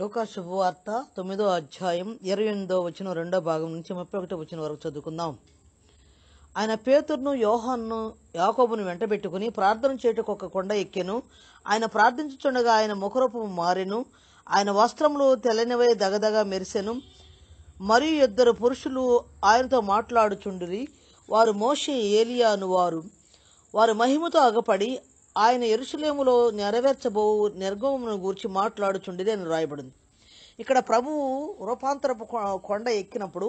లోకా శుభవార్త తొమ్మిదో అధ్యాయం ఇరవై ఎనిమిదో వచ్చిన రెండో భాగం నుంచి ముప్పై ఒకటో వచ్చిన వరకు చదువుకుందాం ఆయన పేతుర్ను యోహాన్ను యాకోబును వెంటబెట్టుకుని ప్రార్థన చేయుటకు ఒక కొండ ఎక్కెను ఆయన ప్రార్థించుచుండగా ఆయన ముఖరూపం మారెను ఆయన వస్త్రములు తెల్లనివై దగదగ మెరిసెను మరియు ఇద్దరు పురుషులు ఆయనతో మాట్లాడుచుండిరి వారు మోషే ఏలియా వారు వారు మహిమతో అగపడి ఆయన ఎరుసలేములో నెరవేర్చబో నిర్గమమును గూర్చి మాట్లాడుచుండేది అని రాయబడింది ఇక్కడ ప్రభువు రూపాంతరపు కొండ ఎక్కినప్పుడు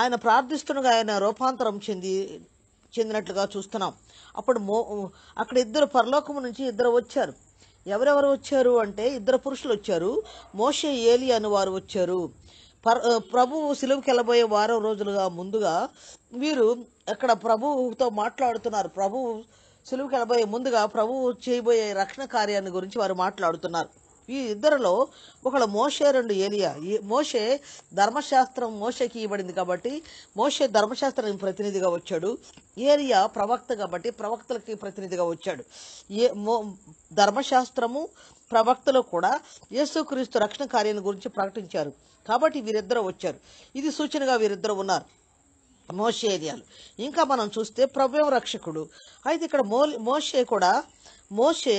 ఆయన ప్రార్థిస్తుండగా ఆయన రూపాంతరం చెంది చెందినట్లుగా చూస్తున్నాం అప్పుడు మో అక్కడ ఇద్దరు పరలోకము నుంచి ఇద్దరు వచ్చారు ఎవరెవరు వచ్చారు అంటే ఇద్దరు పురుషులు వచ్చారు మోషే ఏలి అని వారు వచ్చారు పర్ ప్రభువు సెలవుకి వెళ్ళబోయే వారం రోజులుగా ముందుగా వీరు అక్కడ ప్రభువుతో మాట్లాడుతున్నారు ప్రభువు సెలవుకి వెళ్ళబోయే ముందుగా ప్రభువు చేయబోయే రక్షణ కార్యాన్ని గురించి వారు మాట్లాడుతున్నారు ఈ ఇద్దరిలో ఒకడు మోషే రెండు ఏలియా ఈ మోషే ధర్మశాస్త్రం మోషేకి ఇవ్వబడింది కాబట్టి మోషే ధర్మశాస్త్రం ప్రతినిధిగా వచ్చాడు ఏలియా ప్రవక్త కాబట్టి ప్రవక్తలకి ప్రతినిధిగా వచ్చాడు ఏ మో ధర్మశాస్త్రము ప్రవక్తలు కూడా యేసుక్రీస్తు రక్షణ కార్యాన్ని గురించి ప్రకటించారు కాబట్టి వీరిద్దరూ వచ్చారు ఇది సూచనగా వీరిద్దరు ఉన్నారు ఏరియాలు ఇంకా మనం చూస్తే ప్రభు రక్షకుడు అయితే ఇక్కడ మో మోషే కూడా మోషే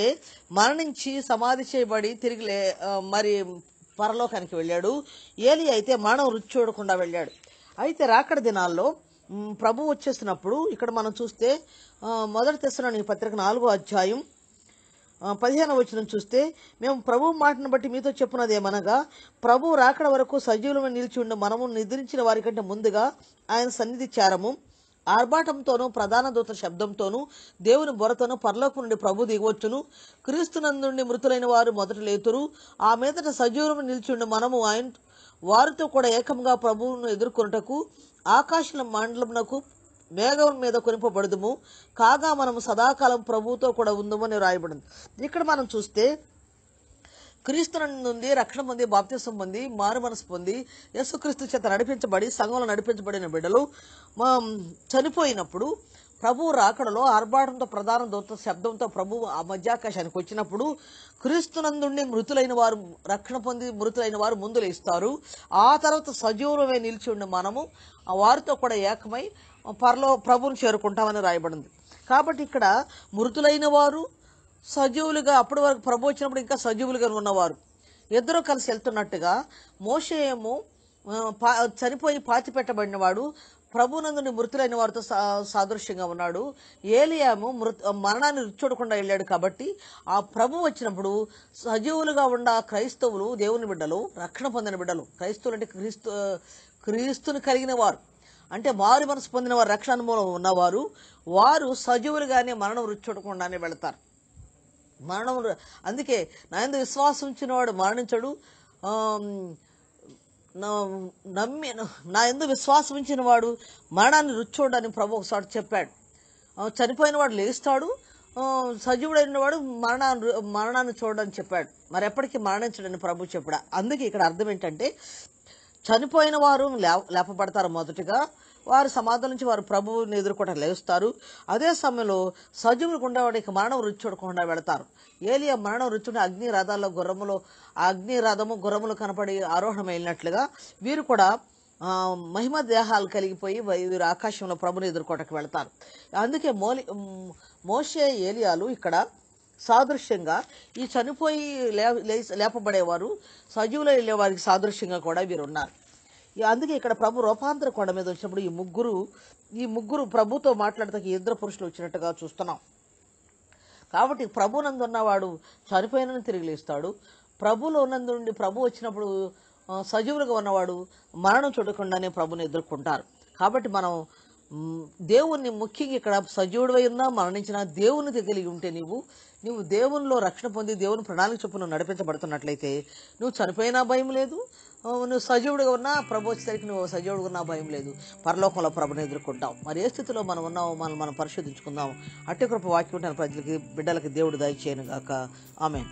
మరణించి సమాధి చేయబడి తిరిగి మరి పరలోకానికి వెళ్ళాడు ఏలి అయితే మరణం రుచి చూడకుండా వెళ్ళాడు అయితే రాకడ దినాల్లో ప్రభు వచ్చేసినప్పుడు ఇక్కడ మనం చూస్తే మొదటి తెస్తున్న పత్రిక నాలుగో అధ్యాయం పదిహేను వచ్చిన చూస్తే మేము ప్రభు మాటను బట్టి మీతో చెప్పున్నది ఏమనగా ప్రభు రాకడ వరకు సజీవులమై నిలిచి ఉండి మనము నిద్రించిన వారికంటే ముందుగా ఆయన సన్నిధి చారము ఆర్భాటంతోనూ ప్రధాన దూత శబ్దంతోనూ దేవుని బొరతను పరలోకం నుండి ప్రభు దిగవచ్చును క్రీస్తునందుండి మృతులైన వారు మొదట లేతురు ఆ మీదట నిలిచి ఉండి మనము ఆయన వారితో కూడా ఏకంగా ప్రభువును ఎదుర్కొనుటకు ఆకాశ మండలమునకు మేఘం మీద కొనిపబడదుము కాగా మనము సదాకాలం ప్రభువుతో కూడా ఉందము అని రాయబడింది ఇక్కడ మనం చూస్తే క్రీస్తు నుండి రక్షణ పొంది బాప్తిసం పొంది మారు మనసు పొంది యేసుక్రీస్తు చేత నడిపించబడి సంఘంలో నడిపించబడిన బిడ్డలు చనిపోయినప్పుడు ప్రభు రాకడలో ఆర్భాటంతో ప్రధాన దూత శబ్దంతో ప్రభు ఆ మధ్యాకాశానికి వచ్చినప్పుడు క్రీస్తునందుండి మృతులైన వారు రక్షణ పొంది మృతులైన వారు ముందులేస్తారు ఆ తర్వాత సజీవమై నిలిచి ఉండి మనము వారితో కూడా ఏకమై పరలో ప్రభువును చేరుకుంటామని రాయబడింది కాబట్టి ఇక్కడ మృతులైన వారు సజీవులుగా అప్పటి వరకు ప్రభు వచ్చినప్పుడు ఇంకా సజీవులుగా ఉన్నవారు ఇద్దరు కలిసి వెళ్తున్నట్టుగా పా చనిపోయి పాతి పెట్టబడినవాడు ప్రభునందుని మృతులైన వారితో సాదృశ్యంగా ఉన్నాడు ఏలియాము మృత మరణాన్ని చూడకుండా వెళ్ళాడు కాబట్టి ఆ ప్రభు వచ్చినప్పుడు సజీవులుగా ఉన్న క్రైస్తవులు దేవుని బిడ్డలు రక్షణ పొందిన బిడ్డలు క్రైస్తవులు అంటే క్రీస్తు క్రీస్తుని కలిగిన వారు అంటే మారు మనసు పొందిన వారు రక్షణ అనుభవం ఉన్నవారు వారు సజీవులుగానే మరణం రుచి చూడకుండానే వెళతారు మరణం అందుకే నా ఎందు విశ్వాసం ఉంచినవాడు మరణించడు నమ్మి నా ఎందు విశ్వాసం ఉంచిన వాడు మరణాన్ని రుచి అని ప్రభు ఒకసారి చెప్పాడు చనిపోయిన వాడు లేస్తాడు సజీవుడైన వాడు మరణాన్ని మరణాన్ని చూడడానికి చెప్పాడు మరి ఎప్పటికీ మరణించడని ప్రభు చెప్పాడు అందుకే ఇక్కడ అర్థం ఏంటంటే చనిపోయిన వారు లేపబడతారు మొదటగా వారు సమాధుల నుంచి వారు ప్రభువుని ఎదుర్కోవడం లేస్తారు అదే సమయంలో సజీవులు ఉండేవాడికి మరణం రుచి చూడకుండా వెళతారు ఏలియా మరణం రుచుని అగ్ని రథాల్లో గుర్రములో అగ్ని రథము గుర్రములు కనపడి ఆరోహణం వెళ్ళినట్లుగా వీరు కూడా మహిమ దేహాలు కలిగిపోయి వీరు ఆకాశంలో ప్రభుని ఎదుర్కోటకు వెళతారు అందుకే మోలి మోషే ఏలియాలు ఇక్కడ సాదృశ్యంగా ఈ చనిపోయి లే లేపబడేవారు సజీవులు వెళ్ళే వారికి సాదృశ్యంగా కూడా వీరు ఉన్నారు అందుకే ఇక్కడ ప్రభు రూపాంతర కొండ మీద వచ్చినప్పుడు ఈ ముగ్గురు ఈ ముగ్గురు ప్రభుతో మాట్లాడతాకి ఇద్దరు పురుషులు వచ్చినట్టుగా చూస్తున్నాం కాబట్టి ప్రభునందు ఉన్నవాడు చనిపోయినని తిరిగి లేస్తాడు ప్రభులో ఉన్నందుండి ప్రభు వచ్చినప్పుడు సజీవులుగా ఉన్నవాడు మరణం చూడకుండానే ప్రభుని ఎదుర్కొంటారు కాబట్టి మనం దేవుణ్ణి ముఖ్యంగా ఇక్కడ సజీవుడివై ఉన్నా మరణించిన దేవుని కలిగి ఉంటే నీవు నువ్వు దేవునిలో రక్షణ పొంది దేవుని ప్రణాళిక చొప్పున నడిపించబడుతున్నట్లయితే నువ్వు చనిపోయినా భయం లేదు నువ్వు సజీవుడిగా ఉన్నా ప్రభు వచ్చేసరికి నువ్వు సజీవుడిగా ఉన్నా భయం లేదు పరలోకంలో ప్రభుని ఎదుర్కొంటాం మరి ఏ స్థితిలో మనం ఉన్నామో మనం మనం పరిశోధించుకుందాం అట్టి కృప వాక్యం ప్రజలకి బిడ్డలకి దేవుడు దయచేయను గాక ఆమె